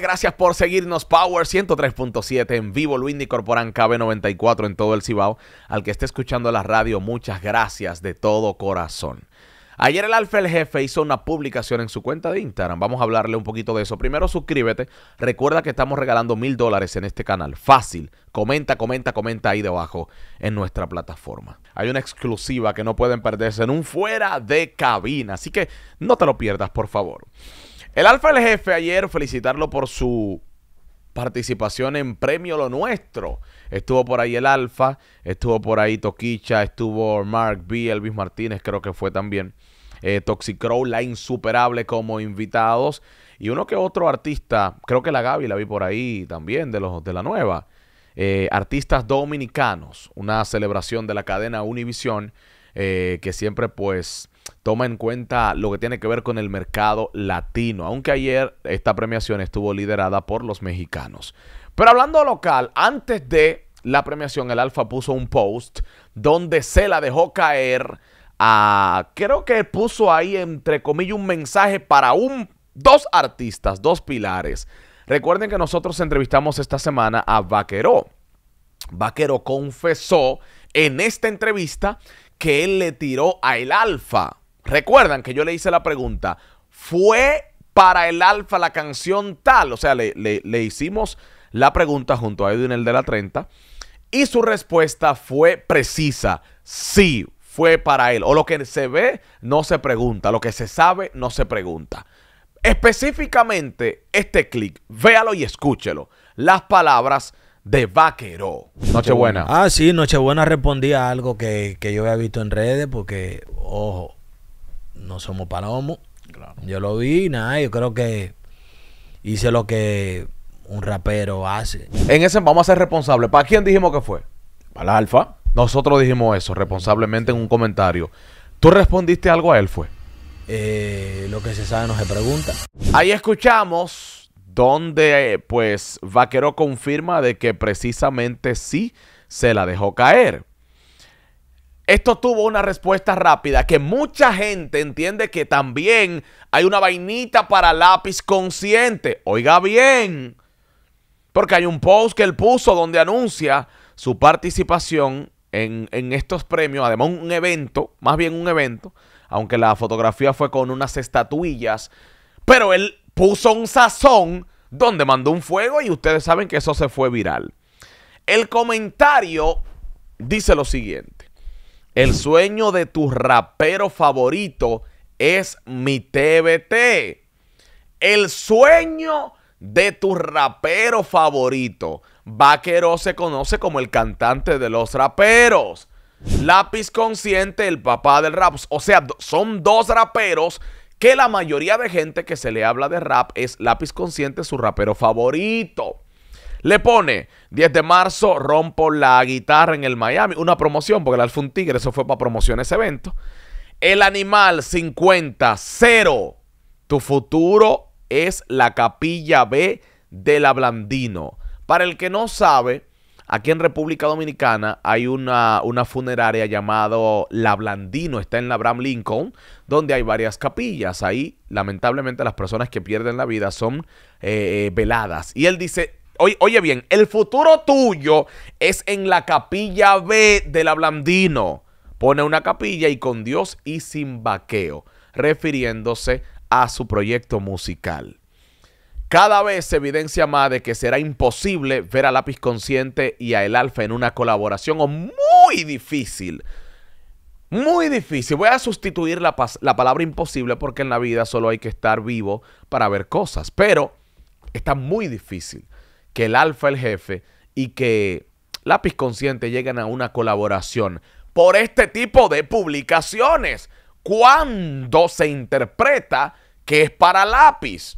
gracias por seguirnos. Power 103.7 en vivo, Luindy Corporan KB94 en todo el Cibao. Al que esté escuchando la radio, muchas gracias de todo corazón. Ayer el Alfa el Jefe hizo una publicación en su cuenta de Instagram. Vamos a hablarle un poquito de eso. Primero suscríbete. Recuerda que estamos regalando mil dólares en este canal. Fácil. Comenta, comenta, comenta ahí debajo en nuestra plataforma. Hay una exclusiva que no pueden perderse en un fuera de cabina. Así que no te lo pierdas, por favor. El Alfa el Jefe ayer, felicitarlo por su participación en Premio Lo Nuestro. Estuvo por ahí el Alfa, estuvo por ahí Toquicha, estuvo Mark B, Elvis Martínez creo que fue también. Eh, Toxicrow, La Insuperable como invitados. Y uno que otro artista, creo que la Gaby la vi por ahí también, de, los, de la nueva. Eh, artistas dominicanos, una celebración de la cadena Univision, eh, que siempre pues toma en cuenta lo que tiene que ver con el mercado latino, aunque ayer esta premiación estuvo liderada por los mexicanos. Pero hablando local, antes de la premiación, el Alfa puso un post donde se la dejó caer a, creo que puso ahí entre comillas un mensaje para un, dos artistas, dos pilares. Recuerden que nosotros entrevistamos esta semana a Vaquero. Vaquero confesó en esta entrevista que él le tiró a el Alfa. Recuerdan que yo le hice la pregunta, ¿fue para el Alfa la canción tal? O sea, le, hicimos la pregunta junto a Edwin el de la 30 y su respuesta fue precisa, sí, fue para él. O lo que se ve no se pregunta, lo que se sabe no se pregunta. Específicamente este clic, véalo y escúchelo. Las palabras de Vaquero. Nochebuena. Ah, sí, Nochebuena respondía a algo que, yo había visto en redes porque, ojo, no somos palomos. Claro. Yo lo vi, nada, yo creo que hice lo que un rapero hace. En ese vamos a ser responsables. ¿Para quién dijimos que fue? Para Alfa. Nosotros dijimos eso responsablemente en un comentario. ¿Tú respondiste algo a él fue? Eh, lo que se sabe no se pregunta. Ahí escuchamos donde pues Vaquero confirma de que precisamente sí se la dejó caer. Esto tuvo una respuesta rápida que mucha gente entiende que también hay una vainita para lápiz consciente. Oiga bien, porque hay un post que él puso donde anuncia su participación en, en estos premios, además un evento, más bien un evento, aunque la fotografía fue con unas estatuillas, pero él puso un sazón donde mandó un fuego y ustedes saben que eso se fue viral. El comentario dice lo siguiente. El sueño de tu rapero favorito es mi TBT. El sueño de tu rapero favorito. Vaquero se conoce como el cantante de los raperos. Lápiz Consciente, el papá del rap. O sea, son dos raperos que la mayoría de gente que se le habla de rap es Lápiz Consciente, su rapero favorito. Le pone 10 de marzo, rompo la guitarra en el Miami. Una promoción, porque el Alfun Tigre, eso fue para promoción ese evento. El animal 50, Tu futuro es la capilla B de Ablandino. Blandino. Para el que no sabe, Aquí en República Dominicana hay una, funeraria llamado La Blandino, está en la Abraham Lincoln, donde hay varias capillas. Ahí, lamentablemente, las personas que pierden la vida son eh, eh, veladas. Y él dice, oye, oye bien, el futuro tuyo es en la capilla B de La Blandino. Pone una capilla y con Dios y sin vaqueo, refiriéndose a su proyecto musical. Cada vez se evidencia más de que será imposible ver a Lápiz Consciente y a El Alfa en una colaboración o muy difícil. Muy difícil. Voy a sustituir la, la, palabra imposible porque en la vida solo hay que estar vivo para ver cosas. Pero está muy difícil que el alfa, el jefe y que lápiz consciente lleguen a una colaboración por este tipo de publicaciones. Cuando se interpreta que es para lápiz.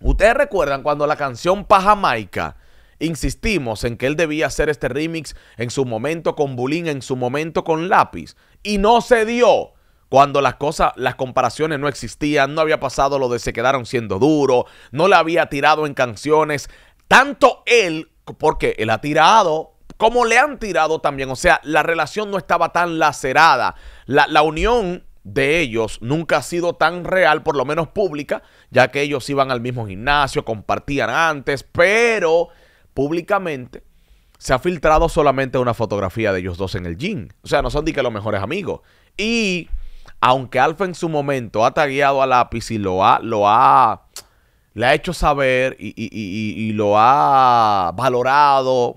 Ustedes recuerdan cuando la canción Pajamaica insistimos en que él debía hacer este remix en su momento con Bulín, en su momento con Lápiz, y no se dio. Cuando las cosas, las comparaciones no existían, no había pasado lo de se quedaron siendo duro, no le había tirado en canciones, tanto él, porque él ha tirado, como le han tirado también, o sea, la relación no estaba tan lacerada, la, la unión de ellos nunca ha sido tan real, por lo menos pública, ya que ellos iban al mismo gimnasio, compartían antes, pero públicamente se ha filtrado solamente una fotografía de ellos dos en el gym. O sea, no son ni que los mejores amigos. Y aunque Alfa en su momento ha tagueado a lápiz y lo ha, lo ha, le ha hecho saber y lo ha valorado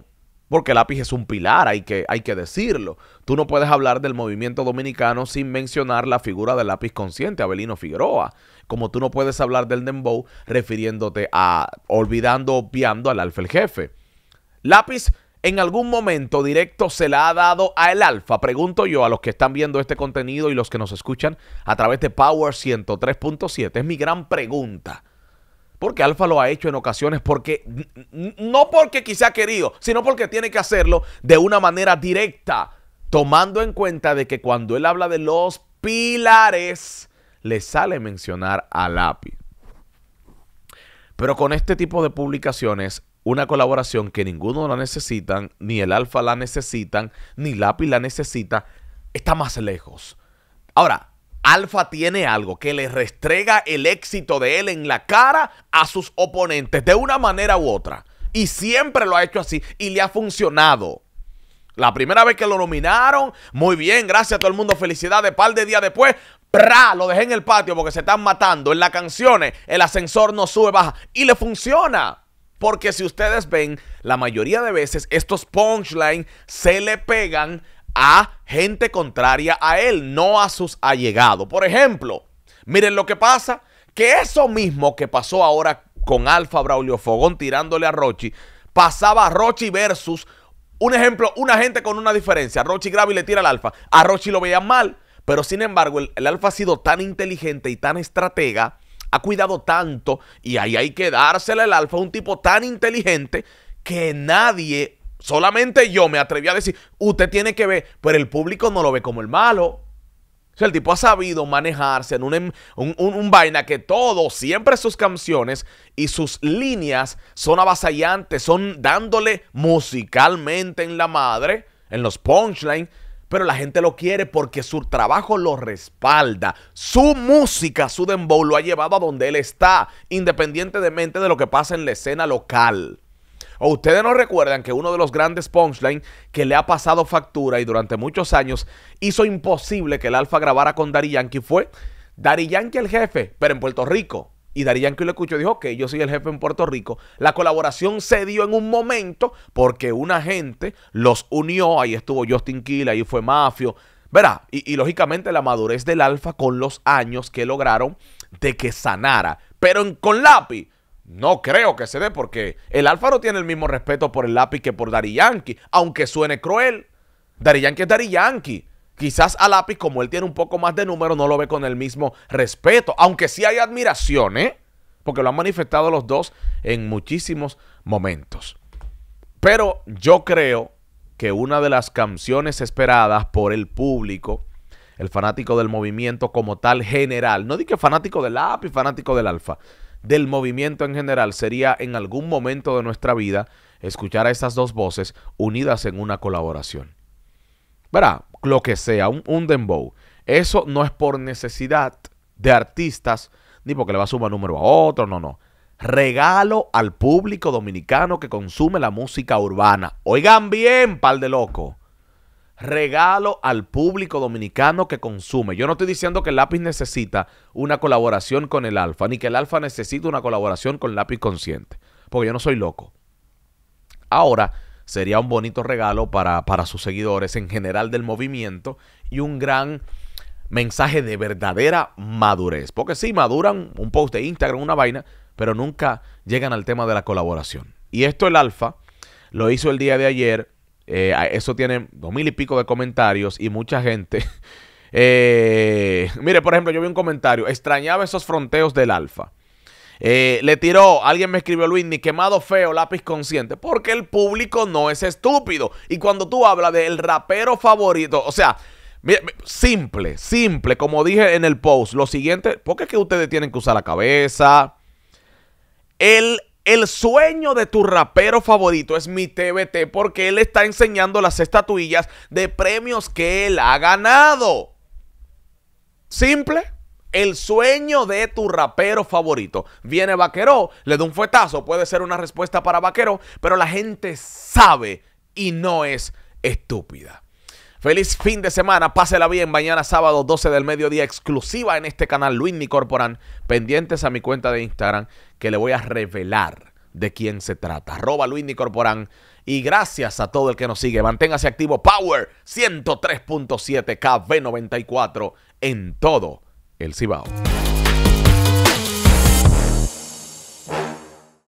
porque Lápiz es un pilar, hay que, hay que decirlo. Tú no puedes hablar del movimiento dominicano sin mencionar la figura del Lápiz Consciente, Abelino Figueroa. Como tú no puedes hablar del Dembow refiriéndote a, olvidando, obviando al Alfa el Jefe. Lápiz en algún momento directo se la ha dado a El Alfa. Pregunto yo a los que están viendo este contenido y los que nos escuchan a través de Power 103.7. Es mi gran pregunta. Porque Alfa lo ha hecho en ocasiones, porque no porque quizá ha querido, sino porque tiene que hacerlo de una manera directa, tomando en cuenta de que cuando él habla de los pilares, le sale mencionar a lápiz. Pero con este tipo de publicaciones, una colaboración que ninguno la necesitan, ni el Alfa la necesitan, ni Lapi la necesita, está más lejos. Ahora, Alfa tiene algo que le restrega el éxito de él en la cara a sus oponentes de una manera u otra. Y siempre lo ha hecho así y le ha funcionado. La primera vez que lo nominaron, muy bien, gracias a todo el mundo, felicidades. Par de días después, ¡pra! Lo dejé en el patio porque se están matando. En las canciones, el ascensor no sube, baja. Y le funciona. Porque si ustedes ven, la mayoría de veces estos punchlines se le pegan a gente contraria a él, no a sus allegados. Por ejemplo, miren lo que pasa, que eso mismo que pasó ahora con Alfa Braulio Fogón tirándole a Rochi, pasaba a Rochi versus, un ejemplo, una gente con una diferencia. Rochi grave le tira al Alfa. A Rochi lo veían mal, pero sin embargo el, Alfa ha sido tan inteligente y tan estratega, ha cuidado tanto, y ahí hay que dársela al Alfa, un tipo tan inteligente que nadie Solamente yo me atreví a decir, usted tiene que ver, pero el público no lo ve como el malo. O el tipo ha sabido manejarse en em, un, vaina que todo, siempre sus canciones y sus líneas son avasallantes, son dándole musicalmente en la madre, en los punchlines, pero la gente lo quiere porque su trabajo lo respalda. Su música, su dembow, lo ha llevado a donde él está, independientemente de lo que pasa en la escena local. O ustedes no recuerdan que uno de los grandes punchline que le ha pasado factura y durante muchos años hizo imposible que el Alfa grabara con Dari Yankee fue Dari Yankee el jefe, pero en Puerto Rico. Y Dari Yankee lo escuchó y dijo, ok, yo soy el jefe en Puerto Rico. La colaboración se dio en un momento porque una gente los unió. Ahí estuvo Justin Kill, ahí fue Mafio. Verá, y, lógicamente la madurez del alfa con los años que lograron de que sanara. Pero en, con lápiz, no creo que se dé porque el no tiene el mismo respeto por el lápiz que por Dari Yankee, aunque suene cruel. Dari Yankee es Dari Yankee. Quizás al lápiz, como él tiene un poco más de número, no lo ve con el mismo respeto, aunque sí hay admiración, ¿eh? Porque lo han manifestado los dos en muchísimos momentos. Pero yo creo que una de las canciones esperadas por el público, el fanático del movimiento como tal general, no di que fanático del lápiz, fanático del alfa, del movimiento en general sería en algún momento de nuestra vida escuchar a estas dos voces unidas en una colaboración. Verá, lo que sea, un, un dembow. Eso no es por necesidad de artistas, ni porque le va a sumar número a otro, no, no. Regalo al público dominicano que consume la música urbana. Oigan bien, pal de loco regalo al público dominicano que consume. Yo no estoy diciendo que el lápiz necesita una colaboración con el alfa, ni que el alfa necesita una colaboración con lápiz consciente, porque yo no soy loco. Ahora, sería un bonito regalo para, para sus seguidores en general del movimiento y un gran mensaje de verdadera madurez. Porque sí, maduran un post de Instagram, una vaina, pero nunca llegan al tema de la colaboración. Y esto el alfa lo hizo el día de ayer eh, eso tiene dos mil y pico de comentarios y mucha gente. Eh, mire, por ejemplo, yo vi un comentario. Extrañaba esos fronteos del alfa. Eh, le tiró, alguien me escribió Luis, ni quemado feo, lápiz consciente. Porque el público no es estúpido. Y cuando tú hablas del rapero favorito, o sea, simple, simple, como dije en el post, lo siguiente, porque es que ustedes tienen que usar la cabeza. El el sueño de tu rapero favorito es mi TBT porque él está enseñando las estatuillas de premios que él ha ganado. Simple. El sueño de tu rapero favorito. Viene Vaquero, le da un fuetazo, puede ser una respuesta para Vaqueró, pero la gente sabe y no es estúpida. Feliz fin de semana, pásela bien. Mañana sábado 12 del mediodía, exclusiva en este canal Luis Nicorporan, Pendientes a mi cuenta de Instagram que le voy a revelar de quién se trata. Arroba Luis Nicorporan Y gracias a todo el que nos sigue. Manténgase activo. Power 103.7 KB94 en todo el Cibao.